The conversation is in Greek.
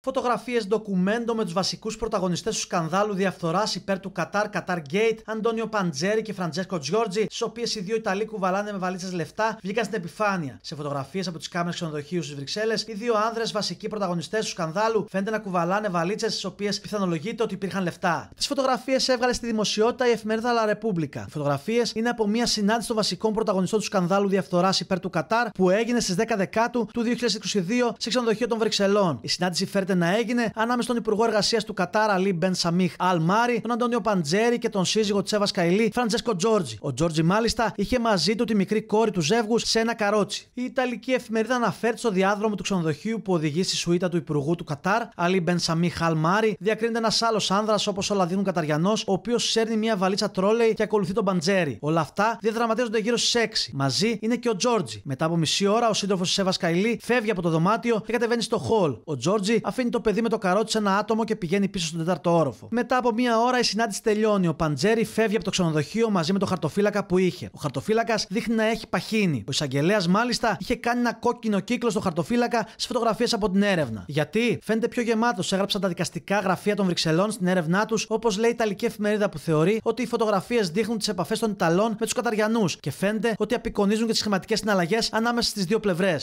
Φωτογραφίες ντοκουμέντο με τους βασικούς πρωταγωνιστές του σκανδάλου διαφθοράς υπέρ του Κατάρ, Κατάρ Γκέιτ, Αντώνιο Παντζέρι και Φραντζέσκο Τζιόρτζι, στις οποίες οι δύο Ιταλοί κουβαλάνε με βαλίτσες λεφτά, βγήκαν στην επιφάνεια. Σε φωτογραφίες από τις κάμερες ξενοδοχείου στις Βρυξέλλες, οι δύο άνδρες, βασικοί πρωταγωνιστές του σκανδάλου, φαίνεται να κουβαλάνε βαλίτσες στις οποίες πιθανολογείται ότι υπήρχαν λεφτά. Τις φωτογραφίες έβγαλε στη δημοσιότητα η εφημερίδα La Repubblica. Οι φωτογραφίες είναι από μια συνάντηση των βασικών πρωταγωνιστών του σκανδάλου διαφθοράς υπέρ του Κατάρ που έγινε στις 10 Δεκάτου του 2022 σε ξενοδοχείο των Βρυξελών. Η συνάντηση φαίνεται να έγινε ανάμεσα στον Υπουργό Εργασίας του Κατάρα Αλή Μπεν Σαμίχ Αλ Μάρι, τον Αντώνιο Παντζέρη και τον σύζυγο της Εύας Καηλή Φραντζέσκο Τζόρτζι. Ο Τζόρτζι μάλιστα είχε μαζί του τη μικρή κόρη του ζεύγους σε ένα καρότσι. Η Ιταλική εφημερίδα αναφέρει στο διάδρομο του ξενοδοχείου που οδηγεί στη σουίτα του Υπουργού του Κατάρ Αλή Μπεν Σαμίχ Αλ Μάρι διακρίνεται ένας άλλος άνδρας όπως ο δίνουν Καταριανός, ο οποίος σέρνει μια βαλίτσα τρόλεϊ και ακολουθεί τον Παντζέρι. Όλα αυτά διαδραματίζονται γύρω στις 6. Μαζί είναι και ο Τζόρτζι. Μετά από μισή ώρα ο σύντροφος Σέβα Καηλή φεύγει από το δωμάτιο και κατεβαίνει στο χολ αφήνει το παιδί με το καρότσι σε ένα άτομο και πηγαίνει πίσω στον τέταρτο όροφο. Μετά από μία ώρα η συνάντηση τελειώνει. Ο Παντζέρι φεύγει από το ξενοδοχείο μαζί με το χαρτοφύλακα που είχε. Ο χαρτοφύλακας δείχνει να έχει παχύνει. Ο εισαγγελέας μάλιστα είχε κάνει ένα κόκκινο κύκλο στο χαρτοφύλακα στι φωτογραφίες από την έρευνα. Γιατί φαίνεται πιο γεμάτο, έγραψαν τα δικαστικά γραφεία των Βρυξελών στην έρευνά τους, όπως λέει η Ιταλική εφημερίδα που θεωρεί ότι οι φωτογραφίες δείχνουν τις επαφές των Ιταλών με τους Καταριανούς και φαίνεται ότι απεικονίζουν και τις χρηματικέ συναλλαγές ανάμεσα στις δύο πλευρές.